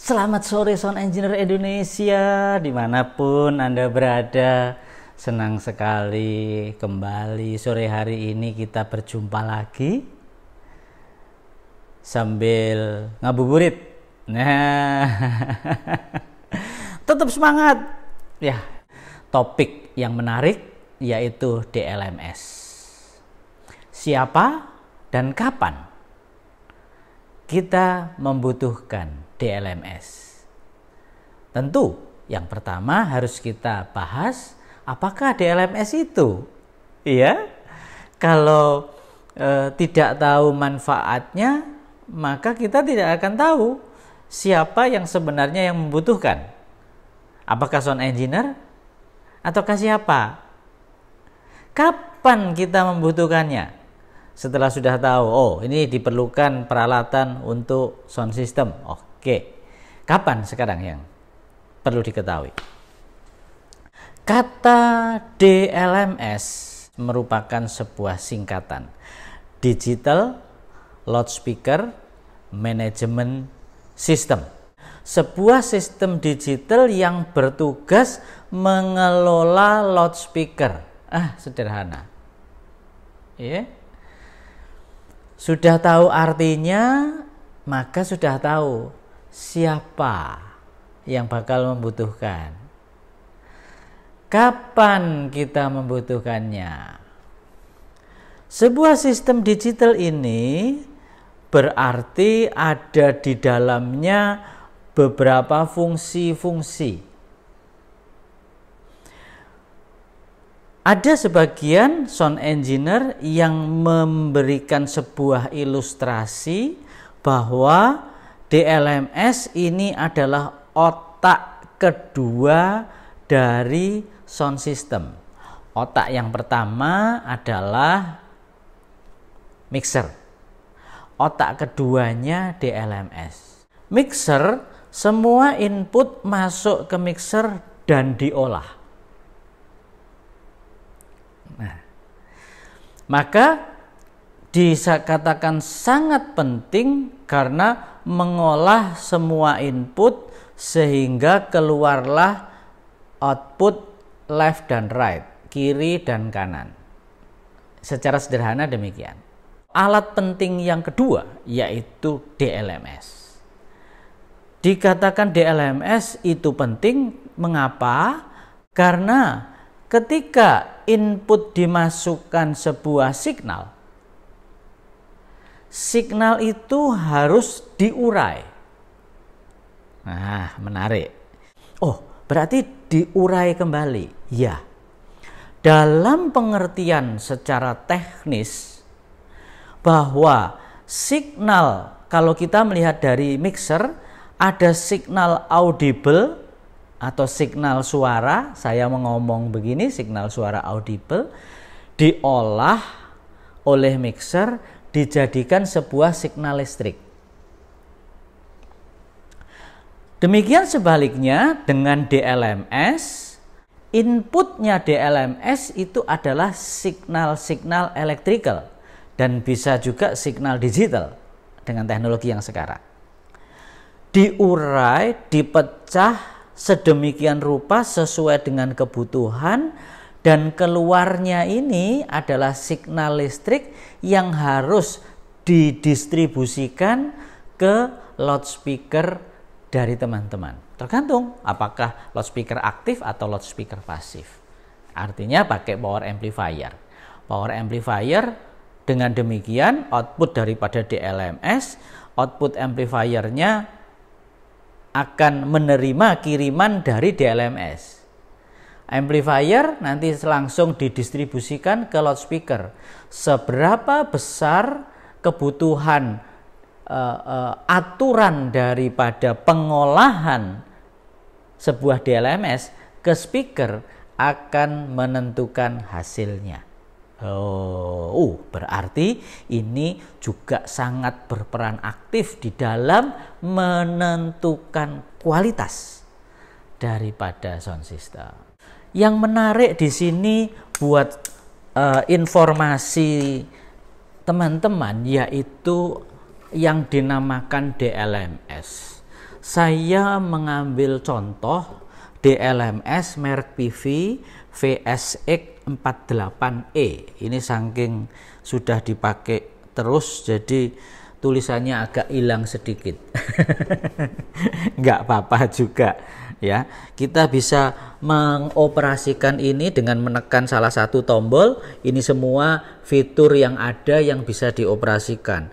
Selamat sore Sound Engineer Indonesia dimanapun Anda berada Senang sekali kembali sore hari ini kita berjumpa lagi Sambil ngabuburit Nah Tetap semangat Ya topik yang menarik yaitu DLMS Siapa dan kapan kita membutuhkan DLMS? Tentu, yang pertama harus kita bahas apakah DLMS itu. Iya. Kalau e, tidak tahu manfaatnya, maka kita tidak akan tahu siapa yang sebenarnya yang membutuhkan. Apakah sound engineer ataukah siapa? Kapan kita membutuhkannya? setelah sudah tahu oh ini diperlukan peralatan untuk sound system oke kapan sekarang yang perlu diketahui kata DLMS merupakan sebuah singkatan digital loudspeaker management system sebuah sistem digital yang bertugas mengelola loudspeaker ah sederhana ya yeah sudah tahu artinya, maka sudah tahu siapa yang bakal membutuhkan. Kapan kita membutuhkannya? Sebuah sistem digital ini berarti ada di dalamnya beberapa fungsi-fungsi ada sebagian sound engineer yang memberikan sebuah ilustrasi bahwa DLMS ini adalah otak kedua dari sound system. Otak yang pertama adalah mixer. Otak keduanya DLMS. Mixer semua input masuk ke mixer dan diolah Maka dikatakan sangat penting karena mengolah semua input sehingga keluarlah output left dan right, kiri dan kanan. Secara sederhana demikian. Alat penting yang kedua yaitu DLMS. Dikatakan DLMS itu penting mengapa? Karena ketika input dimasukkan sebuah signal, signal itu harus diurai. Nah, menarik. Oh, berarti diurai kembali. Ya. Dalam pengertian secara teknis bahwa signal kalau kita melihat dari mixer ada signal audible atau signal suara, saya mengomong begini, signal suara audible diolah oleh mixer dijadikan sebuah signal listrik. Demikian sebaliknya dengan DLMS, inputnya DLMS itu adalah signal-signal electrical dan bisa juga signal digital dengan teknologi yang sekarang. Diurai, dipecah, sedemikian rupa sesuai dengan kebutuhan dan keluarnya ini adalah signal listrik yang harus didistribusikan ke loudspeaker dari teman-teman. Tergantung apakah loudspeaker aktif atau loudspeaker pasif. Artinya pakai power amplifier. Power amplifier dengan demikian output daripada DLMS, output amplifiernya akan menerima kiriman dari DLMS. Amplifier nanti langsung didistribusikan ke loudspeaker. Seberapa besar kebutuhan uh, uh, aturan daripada pengolahan sebuah DLMS ke speaker akan menentukan hasilnya. Oh, berarti ini juga sangat berperan aktif di dalam menentukan kualitas daripada sound system. Yang menarik di sini buat uh, informasi teman-teman yaitu yang dinamakan DLMS. Saya mengambil contoh DLMS merek PV VSX 48E. Ini saking sudah dipakai terus jadi tulisannya agak hilang sedikit. Nggak apa-apa juga ya. Kita bisa mengoperasikan ini dengan menekan salah satu tombol. Ini semua fitur yang ada yang bisa dioperasikan.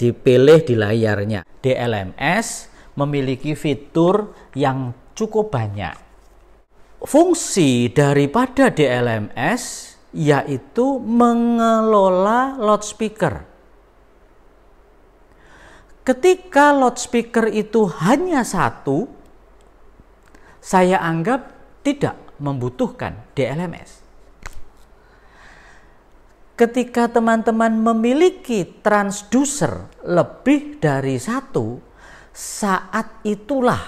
Dipilih di layarnya. DLMS memiliki fitur yang cukup banyak fungsi daripada DLMS yaitu mengelola loudspeaker. Ketika loudspeaker itu hanya satu, saya anggap tidak membutuhkan DLMS. Ketika teman-teman memiliki transducer lebih dari satu, saat itulah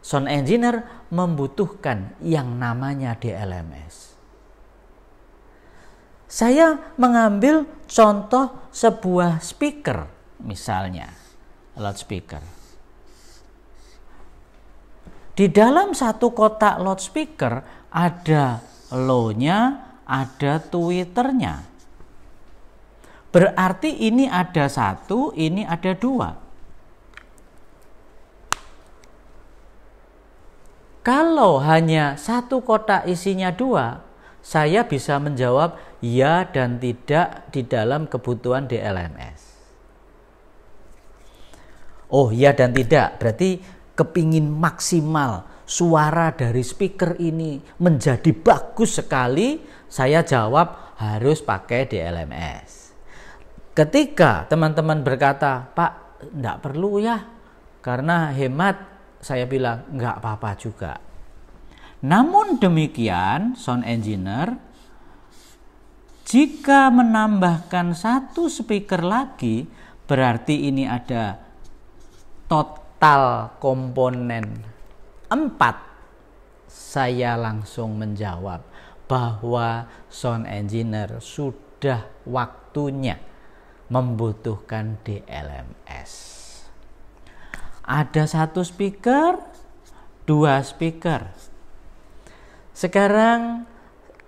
sound engineer membutuhkan yang namanya DLMS. Saya mengambil contoh sebuah speaker misalnya, loudspeaker. Di dalam satu kotak loudspeaker ada low-nya, ada tweeternya. Berarti ini ada satu, ini ada dua. Kalau hanya satu kotak isinya dua, saya bisa menjawab ya dan tidak di dalam kebutuhan DLMS. Oh ya dan tidak, berarti kepingin maksimal suara dari speaker ini menjadi bagus sekali, saya jawab harus pakai DLMS. Ketika teman-teman berkata, Pak, enggak perlu ya, karena hemat saya bilang nggak apa-apa juga. Namun demikian, sound engineer, jika menambahkan satu speaker lagi, berarti ini ada total komponen empat. Saya langsung menjawab bahwa sound engineer sudah waktunya membutuhkan DLMS. Ada satu speaker, dua speaker. Sekarang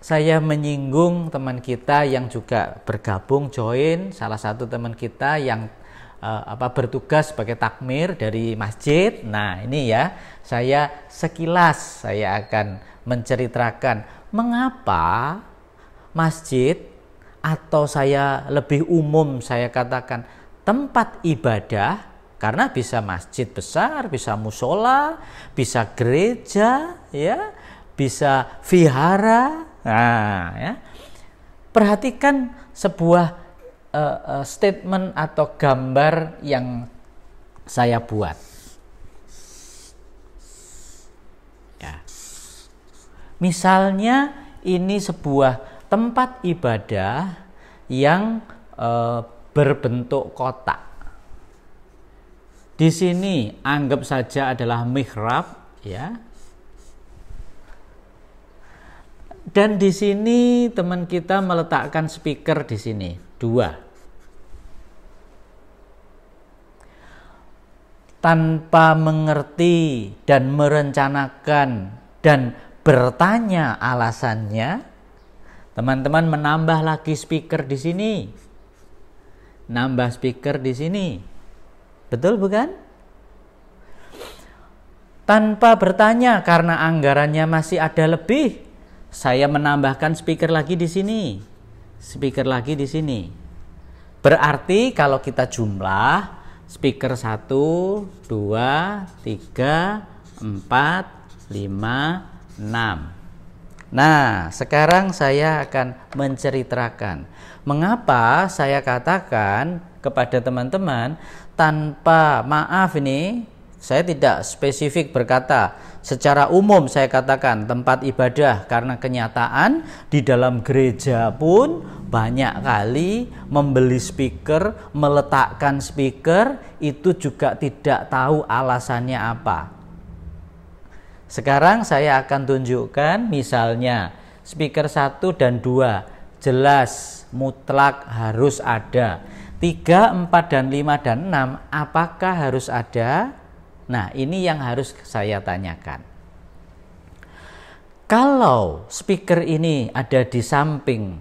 saya menyinggung teman kita yang juga bergabung join salah satu teman kita yang uh, apa bertugas sebagai takmir dari masjid. Nah, ini ya, saya sekilas saya akan menceritakan mengapa masjid atau saya lebih umum saya katakan tempat ibadah karena bisa masjid besar, bisa musola, bisa gereja, ya, bisa vihara. Nah, ya. Perhatikan sebuah uh, statement atau gambar yang saya buat. Ya. Misalnya ini sebuah tempat ibadah yang uh, berbentuk kotak. Di sini anggap saja adalah mihrab ya. Dan di sini teman kita meletakkan speaker di sini dua. tanpa mengerti dan merencanakan dan bertanya alasannya, teman-teman menambah lagi speaker di sini. Nambah speaker di sini. Betul bukan? Tanpa bertanya karena anggarannya masih ada lebih, saya menambahkan speaker lagi di sini. Speaker lagi di sini. Berarti kalau kita jumlah speaker 1 2 3 4 5 6 Nah, sekarang saya akan menceritakan mengapa saya katakan kepada teman-teman tanpa maaf ini saya tidak spesifik berkata secara umum saya katakan tempat ibadah karena kenyataan di dalam gereja pun banyak kali membeli speaker, meletakkan speaker itu juga tidak tahu alasannya apa. Sekarang saya akan tunjukkan misalnya speaker 1 dan 2 jelas mutlak harus ada. 3, 4, dan 5, dan 6 apakah harus ada? Nah ini yang harus saya tanyakan. Kalau speaker ini ada di samping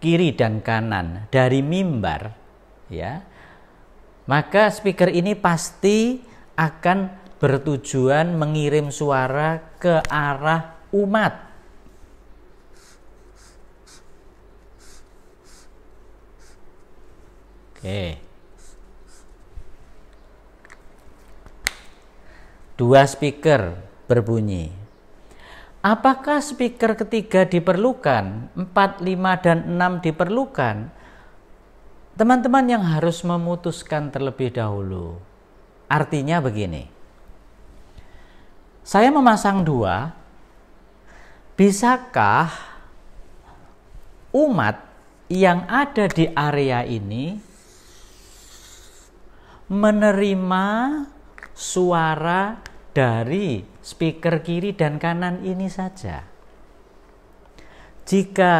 kiri dan kanan dari mimbar, ya, maka speaker ini pasti akan bertujuan mengirim suara ke arah umat Oke. Dua speaker berbunyi. Apakah speaker ketiga diperlukan? 4, 5, dan 6 diperlukan? Teman-teman yang harus memutuskan terlebih dahulu. Artinya begini. Saya memasang dua. Bisakah umat yang ada di area ini menerima suara dari speaker kiri dan kanan ini saja. Jika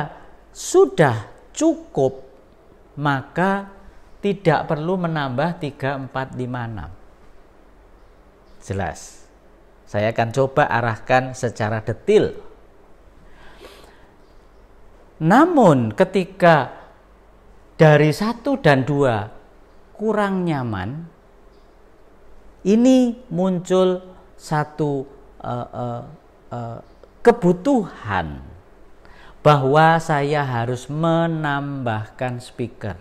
sudah cukup, maka tidak perlu menambah 3, 4, 5, 6. Jelas. Saya akan coba arahkan secara detil. Namun ketika dari satu dan dua kurang nyaman, ini muncul satu uh, uh, uh, kebutuhan bahwa saya harus menambahkan speaker.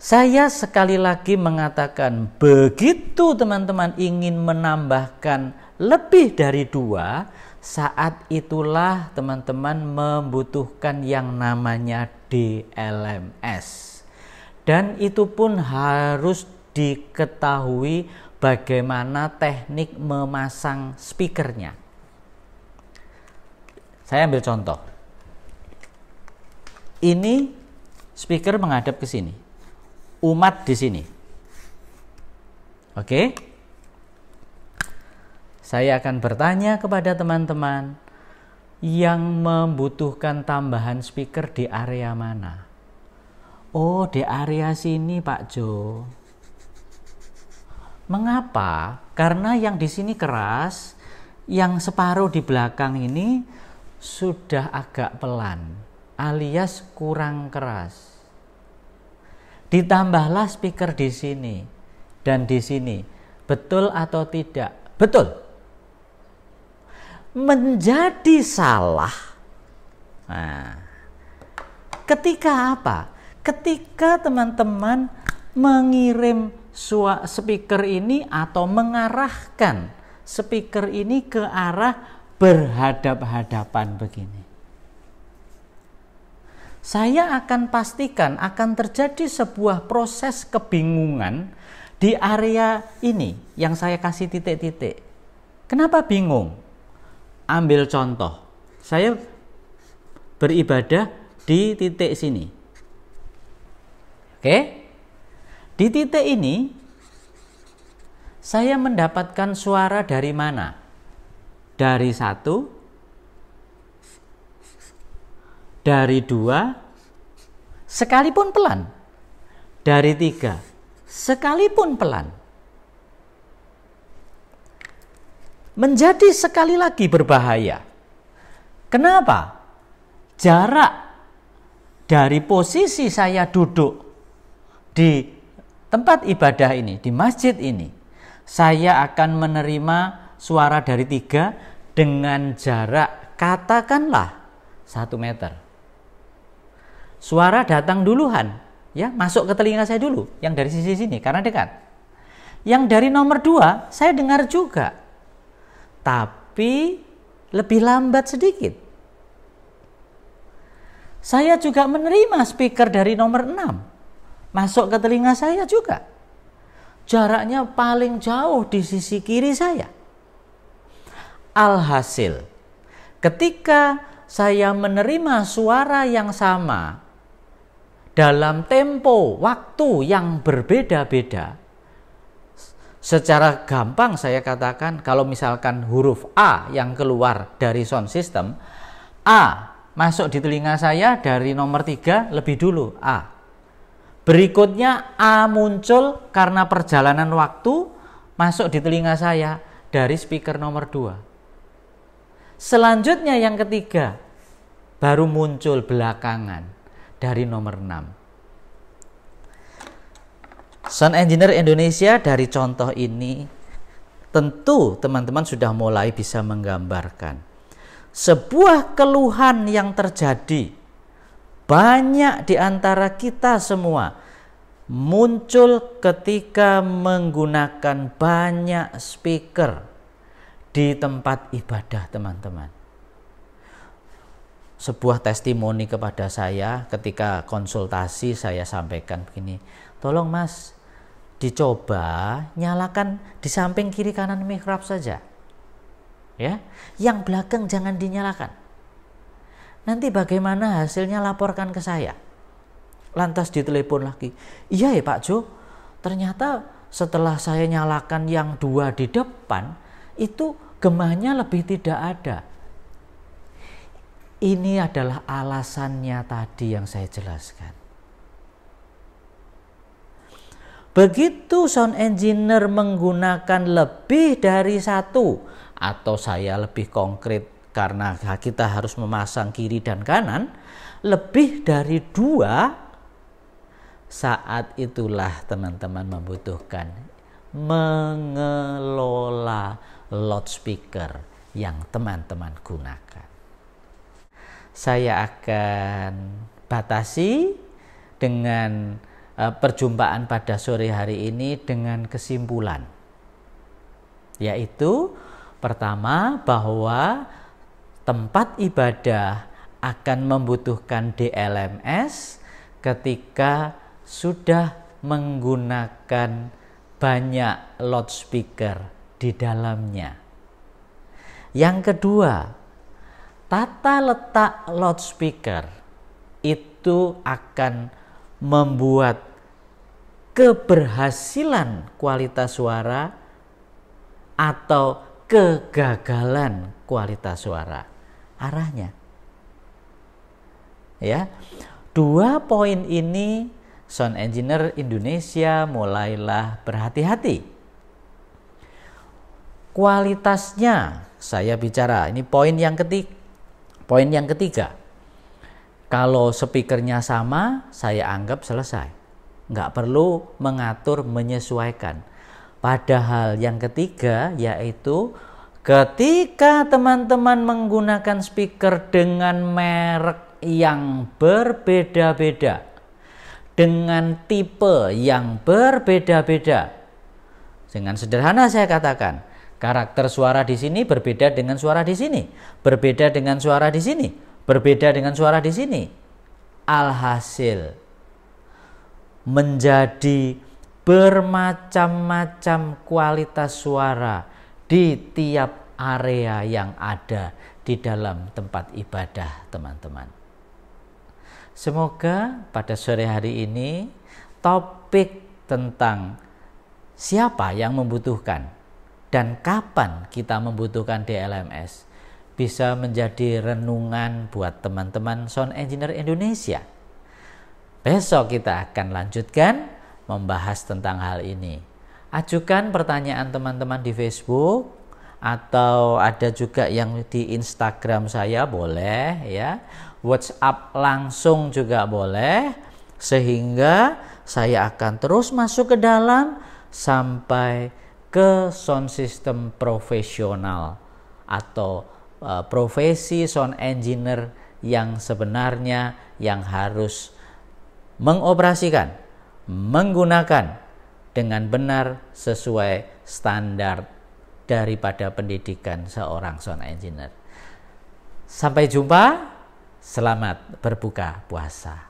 Saya sekali lagi mengatakan, begitu teman-teman ingin menambahkan lebih dari dua, saat itulah teman-teman membutuhkan yang namanya DLMS dan itu pun harus diketahui bagaimana teknik memasang speakernya. Saya ambil contoh. Ini speaker menghadap ke sini. Umat di sini. Oke. Saya akan bertanya kepada teman-teman yang membutuhkan tambahan speaker di area mana. Oh, di area sini Pak Jo. Mengapa? Karena yang di sini keras, yang separuh di belakang ini sudah agak pelan, alias kurang keras. Ditambahlah speaker di sini dan di sini. Betul atau tidak? Betul. Menjadi salah. Nah, ketika apa? ketika teman-teman mengirim speaker ini atau mengarahkan speaker ini ke arah berhadap-hadapan begini. Saya akan pastikan akan terjadi sebuah proses kebingungan di area ini yang saya kasih titik-titik. Kenapa bingung? Ambil contoh. Saya beribadah di titik sini. Oke. Di titik ini saya mendapatkan suara dari mana? Dari satu, dari dua, sekalipun pelan, dari tiga, sekalipun pelan. Menjadi sekali lagi berbahaya. Kenapa? Jarak dari posisi saya duduk di tempat ibadah ini, di masjid ini, saya akan menerima suara dari tiga dengan jarak katakanlah satu meter. Suara datang duluan, ya masuk ke telinga saya dulu, yang dari sisi sini karena dekat. Yang dari nomor dua saya dengar juga, tapi lebih lambat sedikit. Saya juga menerima speaker dari nomor enam masuk ke telinga saya juga. Jaraknya paling jauh di sisi kiri saya. Alhasil, ketika saya menerima suara yang sama dalam tempo waktu yang berbeda-beda, secara gampang saya katakan kalau misalkan huruf A yang keluar dari sound system A masuk di telinga saya dari nomor 3 lebih dulu A Berikutnya A muncul karena perjalanan waktu masuk di telinga saya dari speaker nomor 2. Selanjutnya yang ketiga baru muncul belakangan dari nomor 6. Sound Engineer Indonesia dari contoh ini tentu teman-teman sudah mulai bisa menggambarkan sebuah keluhan yang terjadi banyak di antara kita semua muncul ketika menggunakan banyak speaker di tempat ibadah teman-teman. Sebuah testimoni kepada saya ketika konsultasi saya sampaikan begini, tolong mas dicoba nyalakan di samping kiri kanan mikrab saja. Ya, yang belakang jangan dinyalakan Nanti bagaimana hasilnya laporkan ke saya. Lantas ditelepon lagi. Iya ya Pak Jo, ternyata setelah saya nyalakan yang dua di depan, itu gemahnya lebih tidak ada. Ini adalah alasannya tadi yang saya jelaskan. Begitu sound engineer menggunakan lebih dari satu, atau saya lebih konkret karena kita harus memasang kiri dan kanan lebih dari dua saat itulah teman-teman membutuhkan mengelola loudspeaker yang teman-teman gunakan. Saya akan batasi dengan eh, perjumpaan pada sore hari ini dengan kesimpulan yaitu pertama bahwa tempat ibadah akan membutuhkan DLMS ketika sudah menggunakan banyak loudspeaker di dalamnya. Yang kedua, tata letak loudspeaker itu akan membuat keberhasilan kualitas suara atau kegagalan kualitas suara arahnya. Ya. Dua poin ini sound engineer Indonesia mulailah berhati-hati. Kualitasnya saya bicara, ini poin yang ketiga. Poin yang ketiga. Kalau speakernya sama, saya anggap selesai. Nggak perlu mengatur menyesuaikan. Padahal yang ketiga yaitu Ketika teman-teman menggunakan speaker dengan merek yang berbeda-beda, dengan tipe yang berbeda-beda, dengan sederhana saya katakan, karakter suara di sini berbeda dengan suara di sini, berbeda dengan suara di sini, berbeda dengan suara di sini. Alhasil menjadi bermacam-macam kualitas suara di tiap area yang ada di dalam tempat ibadah teman-teman. Semoga pada sore hari ini topik tentang siapa yang membutuhkan dan kapan kita membutuhkan DLMS bisa menjadi renungan buat teman-teman sound engineer Indonesia. Besok kita akan lanjutkan membahas tentang hal ini ajukan pertanyaan teman-teman di Facebook atau ada juga yang di Instagram saya boleh ya WhatsApp langsung juga boleh sehingga saya akan terus masuk ke dalam sampai ke sound system profesional atau uh, profesi sound engineer yang sebenarnya yang harus mengoperasikan menggunakan dengan benar sesuai standar daripada pendidikan seorang sound engineer. Sampai jumpa, selamat berbuka puasa.